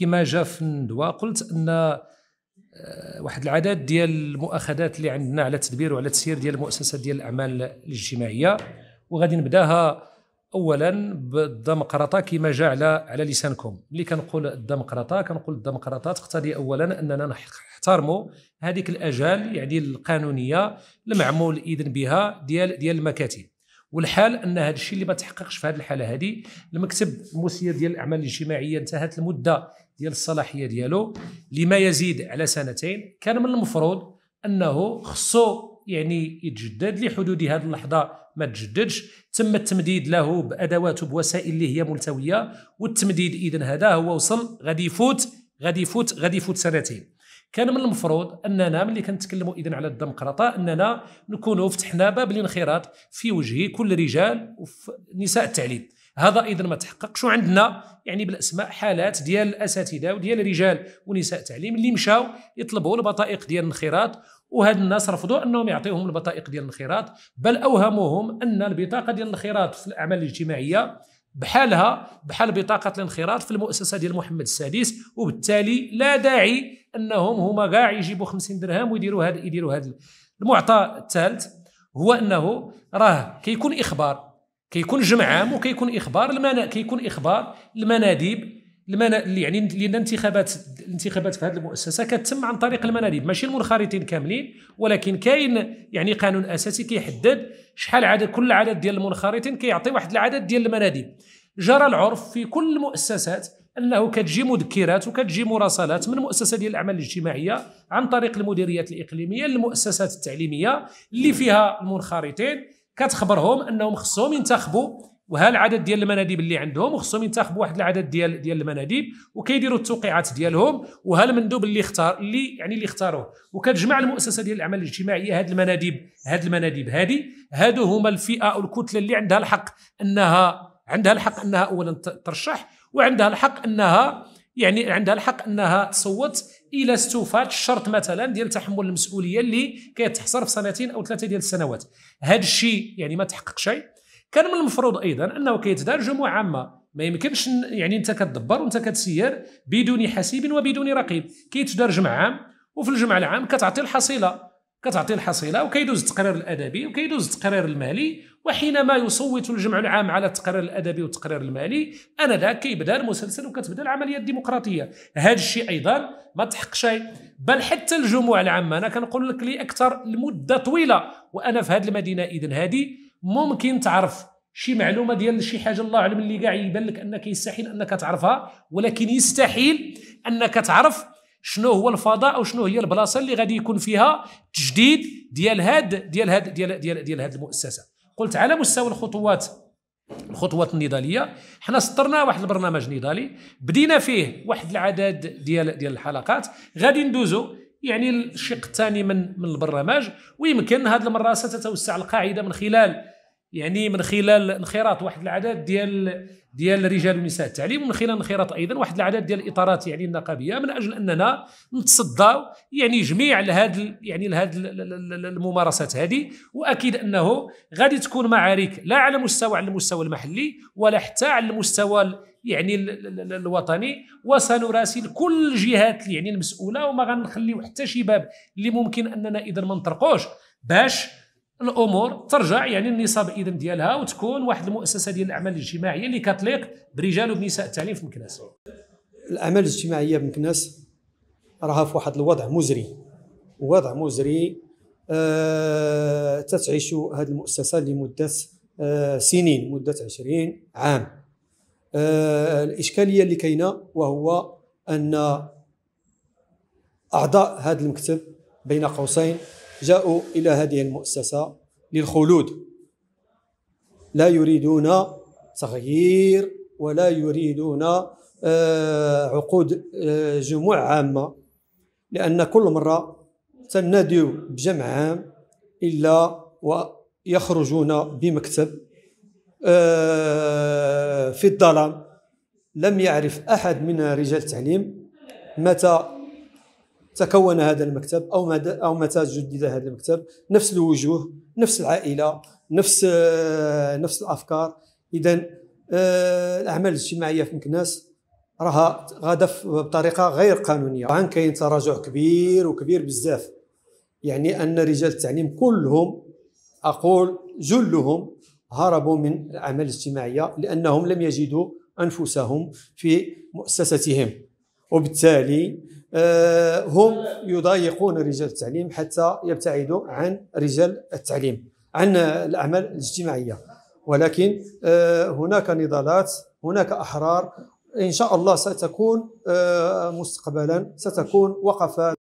كما جا في الندوه قلت ان آه، واحد العدد ديال المؤاخذات اللي عندنا على التدبير وعلى التسيير ديال المؤسسه ديال الاعمال الاجتماعيه وغادي نبداها اولا بالدمقراطه كما جاء على على لسانكم ملي كنقول الدمقراطه كنقول الدمقراطه تقتضي اولا اننا نحترموا هذيك الاجال يعني القانونيه المعمول اذن بها ديال ديال المكاتب والحال ان هذا الشيء اللي ما تحققش في هذه الحاله هذه المكتب المسير ديال الاعمال الاجتماعيه انتهت المده ديال الصلاحيه ديالو لما يزيد على سنتين كان من المفروض انه خصو يعني يتجدد لحدود هذه اللحظه ما تجددش تم التمديد له بادوات وبوسائل اللي هي ملتويه والتمديد اذا هذا هو وصل غادي يفوت غادي يفوت غادي يفوت سنتين كان من المفروض اننا ملي كنتكلموا اذا على الديمقراطه اننا نكونوا فتحنا باب الانخراط في وجه كل رجال ونساء التعليم هذا ايضا ما تحققش وعندنا يعني بالاسماء حالات ديال الاساتذه وديال رجال ونساء التعليم اللي مشاو يطلبوا البطائق ديال الانخراط وهاد الناس رفضوا انهم يعطيوهم البطائق ديال الانخراط بل اوهموهم ان البطاقه ديال الانخراط في الاعمال الاجتماعيه بحالها بحال بطاقه الانخراط في المؤسسه ديال محمد السادس وبالتالي لا داعي انهم هما كاع يجيبوا 50 درهم ويديروا هذا يديروا هذا المعطى الثالث هو انه راه كيكون اخبار كيكون جمع عام وكيكون اخبار المنا... كيكون اخبار المناديب المنا... يعني لان الانتخابات الانتخابات في هذه المؤسسه كتم عن طريق المناديب ماشي المنخرطين كاملين ولكن كاين يعني قانون اساسي كيحدد شحال عدد كل عدد ديال المنخرطين كيعطي واحد العدد ديال المناديب جرى العرف في كل المؤسسات انه كتجي مذكرات وكتجي مراسلات من المؤسسه ديال الاعمال الاجتماعيه عن طريق المديريات الاقليميه للمؤسسات التعليميه اللي فيها المنخرطين كتخبرهم انهم خصهم ينتخبوا وهالعدد ديال المناديب اللي عندهم وخصهم ينتخبوا واحد العدد ديال ديال المناديب وكيديروا التوقيعات ديالهم وهالمندوب اللي اختار اللي يعني اللي اختاروه وكتجمع المؤسسه ديال الاعمال الاجتماعيه هاد المناديب هاد المناديب هادي هادو هما الفئه او الكتله اللي عندها الحق انها عندها الحق انها اولا ترشح وعندها الحق انها يعني عندها الحق انها تصوت الى استوفات الشرط مثلا ديال تحمل المسؤوليه اللي كيتحصر في سنتين او ثلاثه ديال السنوات هذا الشيء يعني ما تحقق شيء كان من المفروض ايضا انه كيتدار جمعه عامه ما يمكنش يعني انت كتدبر وانت كتسير بدون حسيب وبدون رقيب كيتدار جمع عام وفي الجمع العام كتعطي الحصيله كتعطي الحصيله وكيدوز التقرير الادبي وكيدوز التقرير المالي وحينما يصوت الجمع العام على التقرير الادبي والتقرير المالي انا ذاك كيبدا المسلسل وكتبدا العمليه الديمقراطيه هذا الشيء ايضا ما تحق شيء بل حتى الجموع العامه انا كنقول لك لاكثر لمده طويله وانا في هذه المدينه اذا هذه ممكن تعرف شي معلومه ديال شي حاجه الله اعلم اللي كاع يبان لك انك يستحيل انك تعرفها ولكن يستحيل انك تعرف شنو هو الفضاء او شنو هي البلاصه اللي غادي يكون فيها تجديد ديال هاد ديال هاد ديال ديال ديال هاد المؤسسه قلت على مستوى الخطوات الخطوات النضاليه حنا سطرنا واحد البرنامج نضالي بدينا فيه واحد العدد ديال ديال الحلقات غادي ندوزو يعني الشق الثاني من من البرنامج ويمكن هذه المره ستتوسع القاعده من خلال يعني من خلال انخراط واحد العدد ديال ديال الرجال والنساء التعليم ومن خلال انخراط ايضا واحد العدد ديال الاطارات يعني النقابيه من اجل اننا نتصداو يعني جميع لهذا يعني لهذا الممارسات هذه واكيد انه غادي تكون معارك لا على مستوى على المستوى المحلي ولا حتى على المستوى يعني الوطني وسنراسل كل الجهات يعني المسؤوله وما غنخليو حتى شي باب اللي ممكن اننا اذا ما نطرقوش باش الامور ترجع يعني النصاب اذا ديالها وتكون واحد المؤسسه ديال الاعمال الاجتماعيه اللي كتليق برجال وبنساء التعليم في مكناس الاعمال الاجتماعيه بمكناس راها في واحد الوضع مزري وضع مزري آه تتعيش هذه المؤسسه لمده آه سنين مده 20 عام آه الاشكاليه اللي كاينه وهو ان اعضاء هذا المكتب بين قوسين جاءوا إلى هذه المؤسسة للخلود لا يريدون تغيير ولا يريدون آه، عقود آه، جموع عامة لأن كل مرة تنادوا بجمع عام إلا ويخرجون بمكتب آه، في الظلام لم يعرف أحد من رجال التعليم متى تكون هذا المكتب او او متى جدد هذا المكتب نفس الوجوه نفس العائله نفس آه، نفس الافكار اذا آه، الاعمال الاجتماعيه في مكناس راها غادا بطريقه غير قانونيه طبعا كاين تراجع كبير وكبير بزاف يعني ان رجال التعليم كلهم اقول جلهم هربوا من الاعمال الاجتماعيه لانهم لم يجدوا انفسهم في مؤسستهم وبالتالي آه، هم يضايقون رجال التعليم حتى يبتعدوا عن رجال التعليم عن الاعمال الاجتماعيه ولكن آه، هناك نضالات هناك احرار ان شاء الله ستكون آه، مستقبلا ستكون وقفات